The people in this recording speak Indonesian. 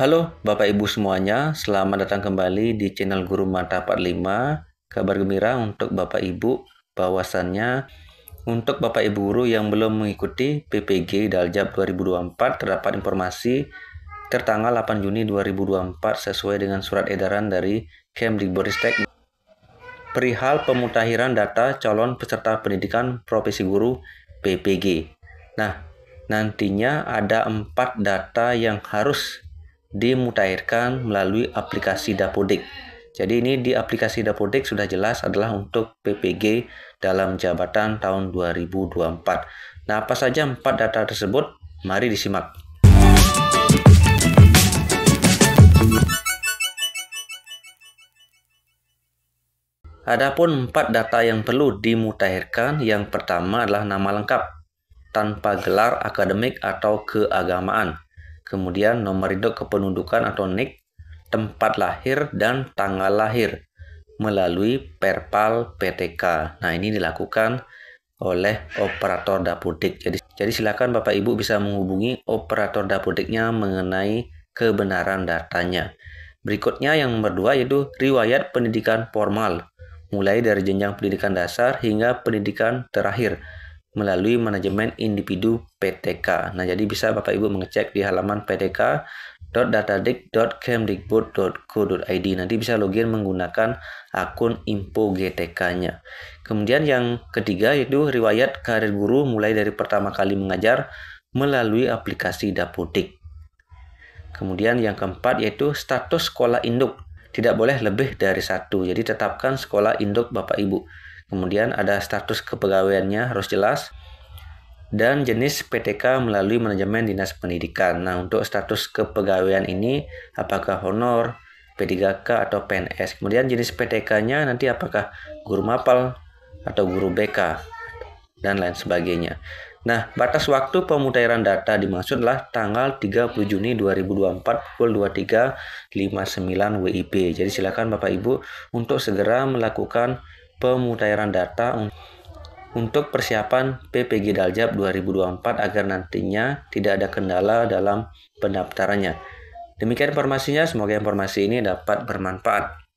Halo Bapak Ibu semuanya, selamat datang kembali di channel Guru Mata 45. Kabar gembira untuk Bapak Ibu, bahwasannya untuk Bapak Ibu guru yang belum mengikuti PPG Daljab 2024 terdapat informasi tertanggal 8 Juni 2024 sesuai dengan surat edaran dari Kemdikbudristek perihal pemutakhiran data calon peserta pendidikan profesi guru PPG. Nah, nantinya ada empat data yang harus dimutakhirkan melalui aplikasi Dapodik. Jadi ini di aplikasi Dapodik sudah jelas adalah untuk PPG dalam jabatan tahun 2024. Nah, apa saja empat data tersebut? Mari disimak. Adapun empat data yang perlu dimutahirkan, yang pertama adalah nama lengkap tanpa gelar akademik atau keagamaan kemudian nomor induk kependudukan atau NIK, tempat lahir dan tanggal lahir melalui perpal PTK. Nah, ini dilakukan oleh operator dapodik. Jadi, jadi silakan Bapak Ibu bisa menghubungi operator dapodiknya mengenai kebenaran datanya. Berikutnya yang nomor dua yaitu riwayat pendidikan formal, mulai dari jenjang pendidikan dasar hingga pendidikan terakhir melalui manajemen individu PTK. Nah, jadi bisa Bapak Ibu mengecek di halaman ptk.datadik.kemdikbud.go.id. Nanti bisa login menggunakan akun info GTK-nya. Kemudian yang ketiga yaitu riwayat karir guru mulai dari pertama kali mengajar melalui aplikasi Dapodik. Kemudian yang keempat yaitu status sekolah induk. Tidak boleh lebih dari satu. Jadi tetapkan sekolah induk Bapak Ibu. Kemudian ada status kepegawaiannya harus jelas dan jenis PTK melalui manajemen dinas pendidikan. Nah, untuk status kepegawaian ini apakah honor, P3K atau PNS. Kemudian jenis PTK-nya nanti apakah guru mapal atau guru BK dan lain sebagainya. Nah, batas waktu pemutairan data dimaksudlah tanggal 30 Juni 2024 pukul 23.59 WIB. Jadi silakan Bapak Ibu untuk segera melakukan pemutairan data untuk persiapan PPG Daljab 2024 agar nantinya tidak ada kendala dalam pendaftarannya. Demikian informasinya, semoga informasi ini dapat bermanfaat.